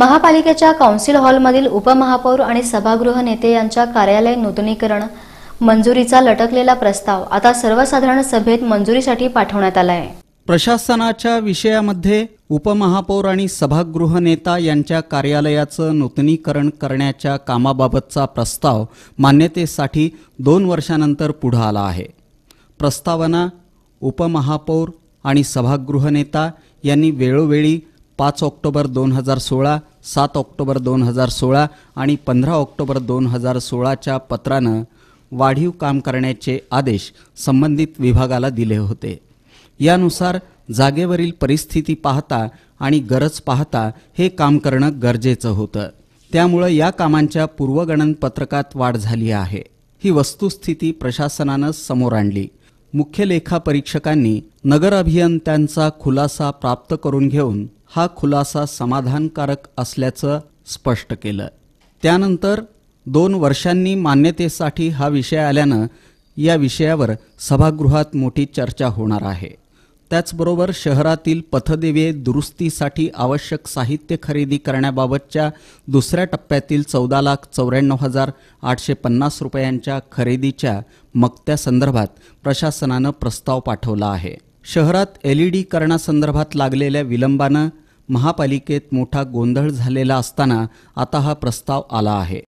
महापालिकेच्या काउन्सिल हॉलमधील उपमहापौर आणि सभागृह नेते यांच्या कार्यालय नूतनीकरण मंजुरीचा लटकलेला प्रस्ताव आता सर्वसाधारण सभेत मंजुरीसाठी पाठवण्यात आला आहे प्रशासनाच्या विषयामध्ये उपमहापौर आणि सभागृह नेता यांच्या कार्यालयाचं नूतनीकरण करण्याच्या कामाबाबतचा प्रस्ताव मान्यतेसाठी दोन वर्षानंतर पुढं आला आहे प्रस्तावना उपमहापौर आणि सभागृह नेता यांनी वेळोवेळी पाच ऑक्टोबर दोन हजार सोळा सात ऑक्टोबर दोन हजार सोळा आणि पंधरा ऑक्टोबर दोन हजार सोळाच्या पत्रानं वाढीव काम करण्याचे आदेश संबंधित विभागाला दिले होते यानुसार जागेवरील परिस्थिती पाहता आणि गरज पाहता हे काम करणं गरजेचं होतं त्यामुळं या कामांच्या पूर्वगणन पत्रकात वाढ झाली आहे ही वस्तुस्थिती प्रशासनानं समोर आणली मुख्य लेखापरीक्षकांनी नगर अभियंत्यांचा खुलासा प्राप्त करून घेऊन हा खुलासा समाधानकारक असल्याचं स्पष्ट केलं त्यानंतर दोन वर्षांनी मान्यतेसाठी हा विषय आल्यानं या विषयावर सभागृहात मोठी चर्चा होणार आहे त्याचबरोबर शहरातील पथदिवे दुरुस्तीसाठी आवश्यक साहित्य खरेदी करण्याबाबतच्या दुसऱ्या टप्प्यातील चौदा लाख चौऱ्याण्णव हजार आठशे पन्नास रुपयांच्या खरेदीच्या मक्त्या संदर्भात प्रशासनानं प्रस्ताव पाठवला आहे शहरात एल ई डी करण्यासंदर्भात लागलेल्या विलंबानं महापालिकेत मोठा गोंधळ झालेला असताना आता हा प्रस्ताव आला आहे